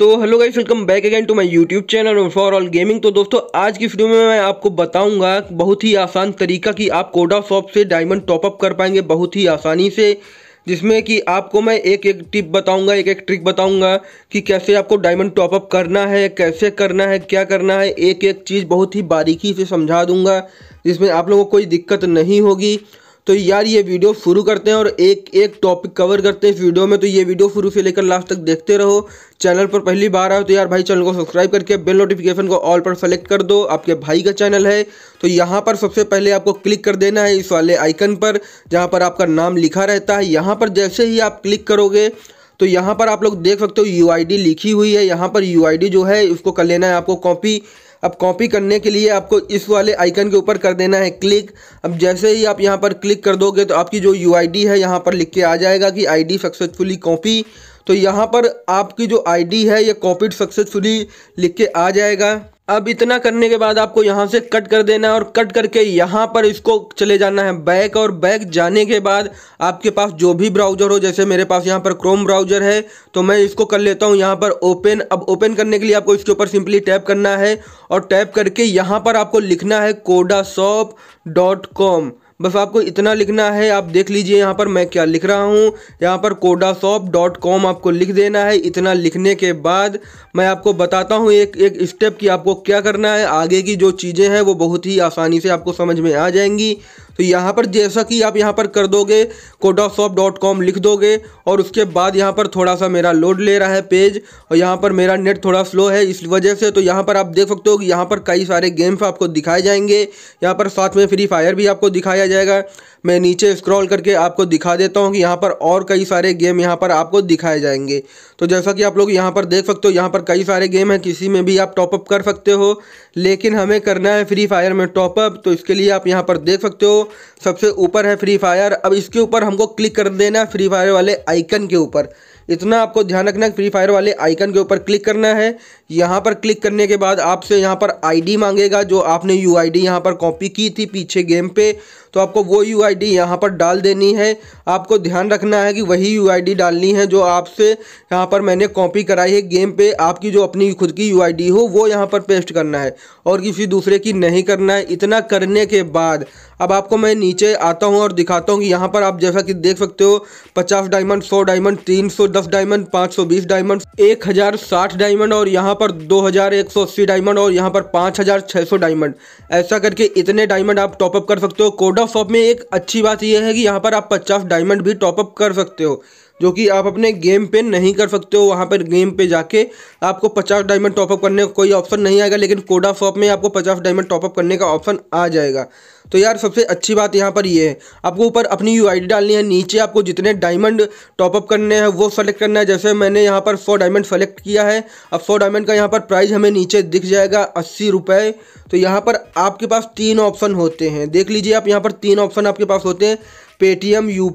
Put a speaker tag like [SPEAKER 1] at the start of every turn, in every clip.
[SPEAKER 1] तो hello guys welcome back again to my YouTube channel for all gaming तो दोस्तों आज की वीडियो में मैं आपको बताऊंगा बहुत ही आसान तरीका कि आप कोडा शॉप से डायमंड टॉपअप कर पाएंगे बहुत ही आसानी से जिसमें कि आपको मैं एक एक टिप बताऊंगा एक एक ट्रिक बताऊंगा कि कैसे आपको डायमंड टॉपअप करना है कैसे करना है क्या करना है एक एक चीज़ बहुत ही बारीकी से समझा दूँगा जिसमें आप लोगों को कोई दिक्कत नहीं होगी तो यार ये वीडियो शुरू करते हैं और एक एक टॉपिक कवर करते हैं इस वीडियो में तो ये वीडियो शुरू से लेकर लास्ट तक देखते रहो चैनल पर पहली बार आओ तो यार भाई चैनल को सब्सक्राइब करके बेल नोटिफिकेशन को ऑल पर सेलेक्ट कर दो आपके भाई का चैनल है तो यहाँ पर सबसे पहले आपको क्लिक कर देना है इस वाले आइकन पर जहाँ पर आपका नाम लिखा रहता है यहाँ पर जैसे ही आप क्लिक करोगे तो यहाँ पर आप लोग देख सकते हो यू लिखी हुई है यहाँ पर यू जो है उसको कर लेना है आपको कॉपी अब कॉपी करने के लिए आपको इस वाले आइकन के ऊपर कर देना है क्लिक अब जैसे ही आप यहाँ पर क्लिक कर दोगे तो आपकी जो यू है यहाँ पर लिख के आ जाएगा कि आई सक्सेसफुली कॉपी तो यहाँ पर आपकी जो आई है ये कॉपीड सक्सेसफुली लिख के आ जाएगा अब इतना करने के बाद आपको यहाँ से कट कर देना है और कट करके यहाँ पर इसको चले जाना है बैक और बैक जाने के बाद आपके पास जो भी ब्राउज़र हो जैसे मेरे पास यहाँ पर क्रोम ब्राउज़र है तो मैं इसको कर लेता हूँ यहाँ पर ओपन अब ओपन करने के लिए आपको इसके ऊपर सिंपली टैप करना है और टैप करके यहाँ पर आपको लिखना है कोडा डॉट कॉम बस आपको इतना लिखना है आप देख लीजिए यहाँ पर मैं क्या लिख रहा हूँ यहाँ पर कोडाशॉप डॉट कॉम आपको लिख देना है इतना लिखने के बाद मैं आपको बताता हूँ एक एक स्टेप कि आपको क्या करना है आगे की जो चीज़ें हैं वो बहुत ही आसानी से आपको समझ में आ जाएंगी तो यहाँ पर जैसा कि आप यहाँ पर कर दोगे कोडाशॉप डॉट कॉम लिख दोगे और उसके बाद यहाँ पर थोड़ा सा मेरा लोड ले रहा है पेज और यहाँ पर मेरा नेट थोड़ा स्लो है इस वजह से तो यहाँ पर आप देख सकते हो कि यहाँ पर कई सारे गेम्स आपको दिखाए जाएंगे यहाँ पर साथ में फ्री फायर भी आपको दिखाया जाएगा मैं नीचे स्क्रॉल करके आपको दिखा देता हूँ कि यहाँ पर और कई सारे गेम यहाँ पर आपको दिखाए जाएंगे तो जैसा कि आप लोग यहाँ पर देख सकते हो यहाँ पर कई सारे गेम हैं किसी में भी आप टॉपअप कर सकते हो लेकिन हमें करना है फ्री फायर में टॉपअप तो इसके लिए आप यहाँ पर देख सकते हो सबसे ऊपर है फ्री फायर अब इसके ऊपर हमको क्लिक कर देना फ्री फायर वाले आइकन के ऊपर इतना आपको ध्यान रखना फ्री फायर वाले आइकन के ऊपर क्लिक करना है यहाँ पर क्लिक करने के बाद आपसे यहाँ पर आईडी मांगेगा जो आपने यूआईडी आई यहाँ पर कॉपी की थी पीछे गेम पे तो आपको वो यू आई डी यहाँ पर डाल देनी है आपको ध्यान रखना है कि वही यू आई डी डालनी है जो आपसे यहाँ पर मैंने कॉपी कराई है गेम पे आपकी जो अपनी खुद की यू आई डी हो वो यहाँ पर पेस्ट करना है और किसी दूसरे की नहीं करना है इतना करने के बाद अब आपको मैं नीचे आता हूँ और दिखाता हूँ कि यहाँ पर आप जैसा कि देख सकते हो पचास डायमंड सौ डायमंड तीन सौ दस डायमंड पाँच सौ बीस डायमंड एक हज़ार साठ डायमंड और यहाँ पर दो हज़ार एक सौ अस्सी डायमंड और यहाँ पर पाँच हज़ार छः सौ डायमंड ऐसा करके इतने डायमंड आप टॉपअप कर सकते हो कोडा ऑफ शॉप में एक अच्छी बात यह है कि यहाँ पर आप पचास डायमंड भी टॉपअप कर सकते हो जो कि आप अपने गेम पे नहीं कर सकते हो वहाँ पर गेम पे जाके आपको पचास डायमंड टॉपअप करने का कोई ऑप्शन नहीं आएगा लेकिन कोडा शॉप में आपको पचास डायमंड टॉपअप करने का ऑप्शन आ जाएगा तो यार सबसे अच्छी बात यहाँ पर ये है आपको ऊपर अपनी यू डालनी है नीचे आपको जितने डायमंड टॉपअप करने हैं वो सेलेक्ट करना है जैसे मैंने यहाँ पर सौ डायमंड सेलेक्ट किया है अब सौ डायमंड का यहाँ पर प्राइस हमें नीचे दिख जाएगा अस्सी रुपये तो यहाँ पर आपके पास तीन ऑप्शन होते हैं देख लीजिए आप यहाँ पर तीन ऑप्शन आपके पास होते हैं पेटीएम यू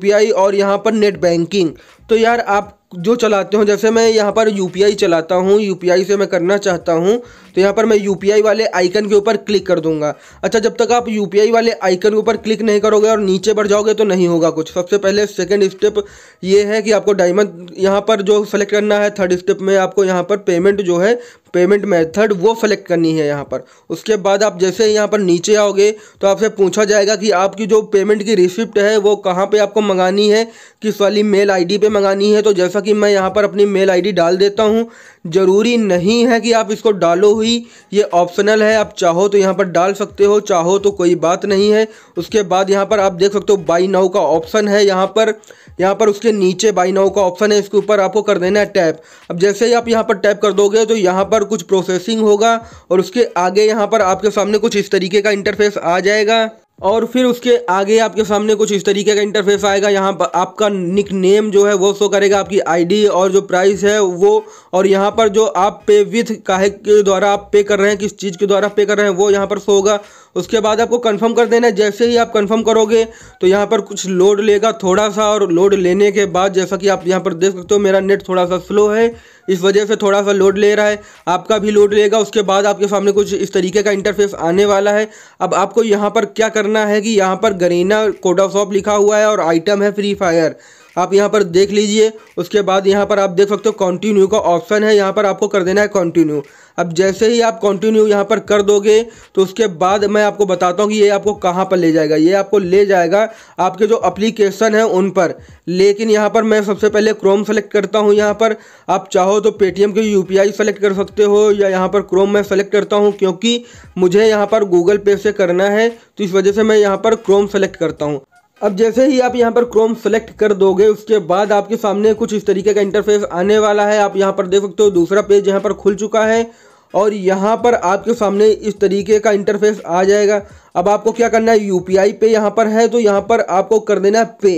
[SPEAKER 1] और यहाँ पर नेट बैंकिंग तो यार आप जो चलाते हो जैसे मैं यहाँ पर यू चलाता हूँ यू से मैं करना चाहता हूँ तो यहाँ पर मैं यू वाले आइकन के ऊपर क्लिक कर दूंगा अच्छा जब तक आप यू वाले आइकन के ऊपर क्लिक नहीं करोगे और नीचे बढ़ जाओगे तो नहीं होगा कुछ सबसे पहले सेकेंड स्टेप ये है कि आपको डायमंड यहाँ पर जो सेलेक्ट करना है थर्ड स्टेप में आपको यहाँ पर पेमेंट जो है पेमेंट मेथड वो सेलेक्ट करनी है यहाँ पर उसके बाद आप जैसे यहाँ पर नीचे आओगे तो आपसे पूछा जाएगा कि आपकी जो पेमेंट की रिसिप्ट है वो कहाँ पे आपको मंगानी है किस वाली मेल आईडी पे मंगानी है तो जैसा कि मैं यहाँ पर अपनी मेल आईडी डाल देता हूँ ज़रूरी नहीं है कि आप इसको डालो हुई हुई ये ऑप्शनल है आप चाहो तो यहाँ पर डाल सकते हो चाहो तो कोई बात नहीं है उसके बाद यहाँ पर आप देख सकते हो बाई नाउ का ऑप्शन है यहाँ पर यहाँ पर उसके नीचे बाई नाउ का ऑप्शन है इसके ऊपर आपको कर देना है टैप अब जैसे ही आप यहाँ पर टैप कर दोगे तो यहाँ पर कुछ प्रोसेसिंग होगा और उसके आगे यहाँ पर आपके सामने कुछ इस तरीके का इंटरफेस आ जाएगा और फिर उसके आगे आपके सामने कुछ इस तरीके का इंटरफेस आएगा यहाँ पर आपका निक नेम जो है वो शो करेगा आपकी आईडी और जो प्राइस है वो और यहाँ पर जो आप पे विथ काहे के द्वारा आप पे कर रहे हैं किस चीज़ के द्वारा पे कर रहे हैं वो यहाँ पर शो होगा उसके बाद आपको कंफर्म कर देना है जैसे ही आप कंफर्म करोगे तो यहाँ पर कुछ लोड लेगा थोड़ा सा और लोड लेने के बाद जैसा कि आप यहाँ पर देख सकते हो मेरा नेट थोड़ा सा स्लो है इस वजह से थोड़ा सा लोड ले रहा है आपका भी लोड लेगा उसके बाद आपके सामने कुछ इस तरीके का इंटरफेस आने वाला है अब आपको यहाँ पर क्या करना है कि यहाँ पर गरीना कोडा शॉप लिखा हुआ है और आइटम है फ्री फायर आप यहाँ पर देख लीजिए उसके बाद यहाँ पर आप देख सकते हो कंटिन्यू का ऑप्शन है यहाँ पर आपको कर देना है कंटिन्यू अब जैसे ही आप कंटिन्यू यहाँ पर कर दोगे तो उसके बाद मैं आपको बताता हूँ कि ये आपको कहाँ पर ले जाएगा ये आपको ले जाएगा आपके जो अप्लीकेशन है उन पर लेकिन यहाँ पर मैं सबसे पहले क्रोम सेलेक्ट करता हूँ यहाँ पर आप चाहो तो पेटीएम के यू पी सेलेक्ट कर सकते हो या यहाँ पर क्रोम मैं सेलेक्ट करता हूँ क्योंकि मुझे यहाँ पर गूगल पे से करना है तो इस वजह से मैं यहाँ पर क्रोम सेलेक्ट करता हूँ अब जैसे ही आप यहाँ पर क्रोम सेलेक्ट कर दोगे उसके बाद आपके सामने कुछ इस तरीके का इंटरफेस आने वाला है आप यहाँ पर देख सकते हो दूसरा पेज यहाँ पर खुल चुका है और यहाँ पर आपके सामने इस तरीके का इंटरफेस आ जाएगा अब आपको क्या करना है यू पे यहाँ पर है तो यहाँ पर आपको कर देना है पे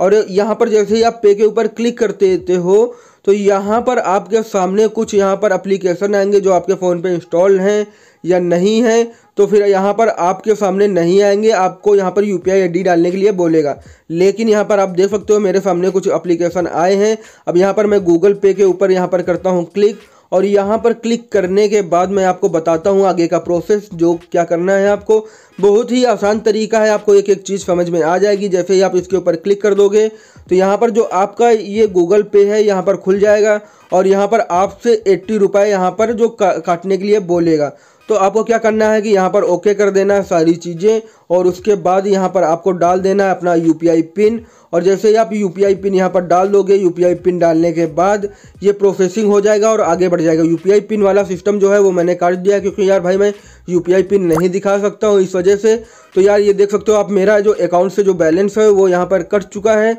[SPEAKER 1] और यहाँ पर जैसे ही आप पे के ऊपर क्लिक करते देते हो तो यहाँ पर आपके सामने कुछ यहाँ पर एप्लीकेशन आएंगे जो आपके फ़ोन पे इंस्टॉल हैं या नहीं हैं तो फिर यहाँ पर आपके सामने नहीं आएंगे आपको यहाँ पर यू पी डालने के लिए बोलेगा लेकिन यहाँ पर आप देख सकते हो मेरे सामने कुछ अप्लीकेशन आए हैं अब यहाँ पर मैं गूगल पे के ऊपर यहाँ पर करता हूँ क्लिक और यहाँ पर क्लिक करने के बाद मैं आपको बताता हूँ आगे का प्रोसेस जो क्या करना है आपको बहुत ही आसान तरीका है आपको एक एक चीज़ समझ में आ जाएगी जैसे ही आप इसके ऊपर क्लिक कर दोगे तो यहाँ पर जो आपका ये गूगल पे है यहाँ पर खुल जाएगा और यहाँ पर आपसे एट्टी रुपये यहाँ पर जो का, काटने के लिए बोलेगा तो आपको क्या करना है कि यहाँ पर ओके कर देना है सारी चीज़ें और उसके बाद यहाँ पर आपको डाल देना है अपना यू पिन और जैसे ही आप यू पिन यहाँ पर डाल दोगे यू पिन डालने के बाद ये प्रोसेसिंग हो जाएगा और आगे बढ़ जाएगा यू पिन वाला सिस्टम जो है वो मैंने काट दिया क्योंकि यार भाई मैं यू पिन नहीं दिखा सकता हूँ इस वजह से तो यार ये देख सकते हो आप मेरा जो अकाउंट से जो बैलेंस है वो यहाँ पर कट चुका है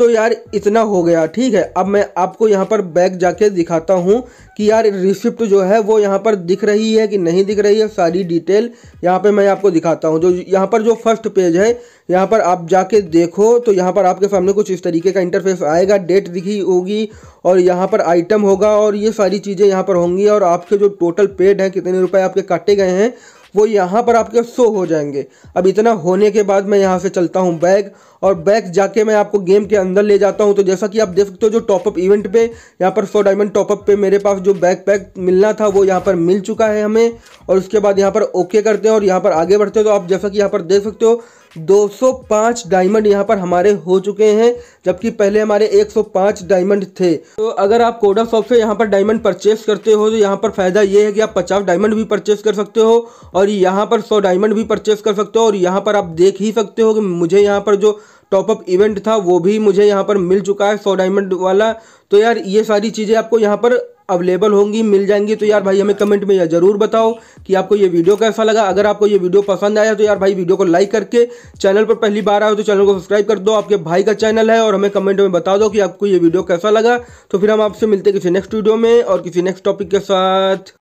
[SPEAKER 1] तो यार इतना हो गया ठीक है अब मैं आपको यहाँ पर बैग जाके दिखाता हूँ कि यार रिसिप्ट जो है वो यहाँ पर दिख रही है कि नहीं दिख रही है सारी डिटेल यहाँ पे मैं आपको दिखाता हूँ जो यहाँ पर जो फर्स्ट पेज है यहाँ पर आप जाके देखो तो यहाँ पर आपके सामने कुछ इस तरीके का इंटरफेस आएगा डेट दिखी होगी और यहाँ पर आइटम होगा और ये सारी चीज़ें यहाँ पर होंगी और आपके जो टोटल पेड हैं कितने रुपये आपके काटे गए हैं वो यहाँ पर आपके शो हो जाएंगे अब इतना होने के बाद मैं यहाँ से चलता हूँ बैग और बैग जाके मैं आपको गेम के अंदर ले जाता हूँ तो जैसा कि आप देख सकते हो जो टॉपअप इवेंट पे यहाँ पर सो डायमंड टॉपअप पे मेरे पास जो बैग पैक मिलना था वो यहाँ पर मिल चुका है हमें और उसके बाद यहाँ पर ओके करते हैं और यहाँ पर आगे बढ़ते हैं तो आप जैसा कि यहाँ पर देख सकते हो 205 डायमंड यहाँ पर हमारे हो चुके हैं जबकि पहले हमारे 105 डायमंड थे तो अगर आप कोडा शॉप से यहाँ पर डायमंड परचेस करते हो तो यहाँ पर फ़ायदा ये है कि आप 50 डायमंड भी परचेस कर सकते हो और यहाँ पर 100 डायमंड भी परचेस कर सकते हो और यहाँ पर आप देख ही सकते हो कि मुझे यहाँ पर जो टॉपअप इवेंट था वो भी मुझे यहाँ पर मिल चुका है सौ डायमंड वाला तो यार ये सारी चीज़ें आपको यहाँ पर अवेलेबल होंगी मिल जाएंगी तो यार भाई हमें कमेंट में यह ज़रूर बताओ कि आपको ये वीडियो कैसा लगा अगर आपको ये वीडियो पसंद आया तो यार भाई वीडियो को लाइक करके चैनल पर पहली बार आए तो चैनल को सब्सक्राइब कर दो आपके भाई का चैनल है और हमें कमेंट में बता दो कि आपको ये वीडियो कैसा लगा तो फिर हम आपसे मिलते किसी नेक्स्ट वीडियो में और किसी नेक्स्ट टॉपिक के साथ